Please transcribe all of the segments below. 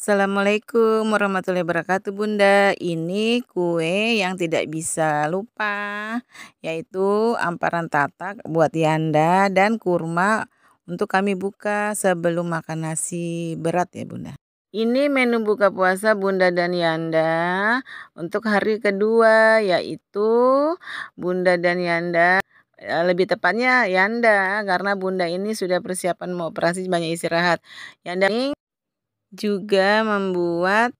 Assalamualaikum warahmatullahi wabarakatuh Bunda, ini kue yang tidak bisa lupa yaitu amparan tatak buat Yanda dan kurma untuk kami buka sebelum makan nasi berat ya Bunda. Ini menu buka puasa Bunda dan Yanda untuk hari kedua yaitu Bunda dan Yanda e, lebih tepatnya Yanda karena Bunda ini sudah persiapan mau operasi banyak istirahat. Yanda ini juga membuat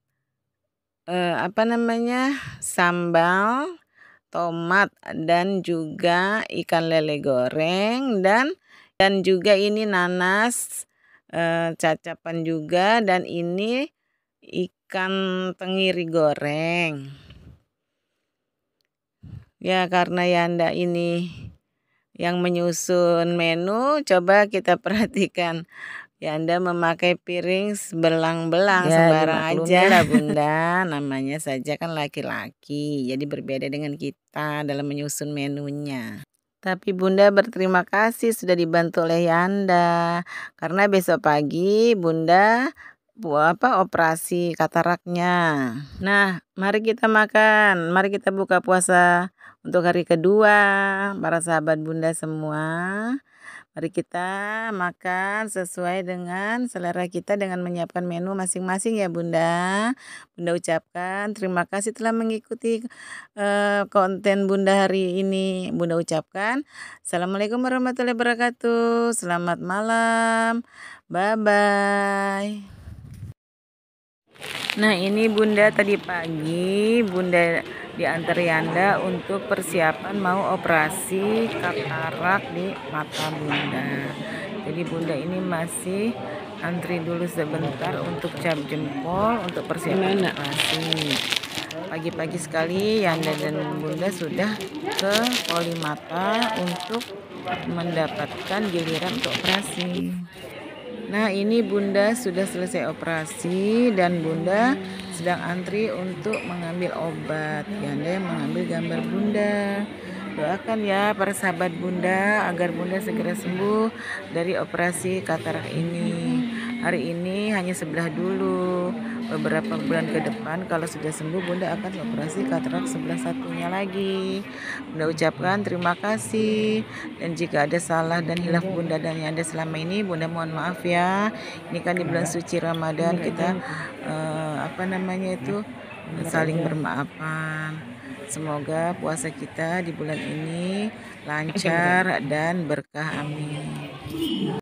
eh, apa namanya sambal tomat dan juga ikan lele goreng dan dan juga ini nanas eh, cacapan juga dan ini ikan tengiri goreng ya karena Yanda ya ini yang menyusun menu coba kita perhatikan Ya Anda memakai piring belang-belang ya, ya, sembarang aja. Ya, lah Bunda, namanya saja kan laki-laki, jadi berbeda dengan kita dalam menyusun menunya. Tapi Bunda berterima kasih sudah dibantu oleh anda karena besok pagi Bunda bu apa operasi kataraknya. Nah, mari kita makan, mari kita buka puasa untuk hari kedua, para sahabat Bunda semua. Mari kita makan sesuai dengan selera kita dengan menyiapkan menu masing-masing ya Bunda. Bunda ucapkan terima kasih telah mengikuti uh, konten Bunda hari ini. Bunda ucapkan Assalamualaikum warahmatullahi wabarakatuh. Selamat malam. Bye-bye. Nah ini bunda tadi pagi bunda diantar Yanda untuk persiapan mau operasi katarak di mata bunda Jadi bunda ini masih antri dulu sebentar untuk cap jempol untuk persiapan operasi Pagi-pagi sekali Yanda dan bunda sudah ke poli mata untuk mendapatkan giliran untuk operasi Nah ini bunda sudah selesai operasi dan bunda sedang antri untuk mengambil obat. Yanda ya, mengambil gambar bunda. Doakan ya para sahabat bunda agar bunda segera sembuh dari operasi katarak ini. Hari ini hanya sebelah dulu beberapa bulan ke depan kalau sudah sembuh Bunda akan operasi katarak sebelah satunya lagi. Bunda ucapkan terima kasih dan jika ada salah dan hilaf Bunda dan yang ada selama ini Bunda mohon maaf ya. Ini kan di bulan suci Ramadhan kita uh, apa namanya itu saling bermaafan. Semoga puasa kita di bulan ini lancar dan berkah. Amin.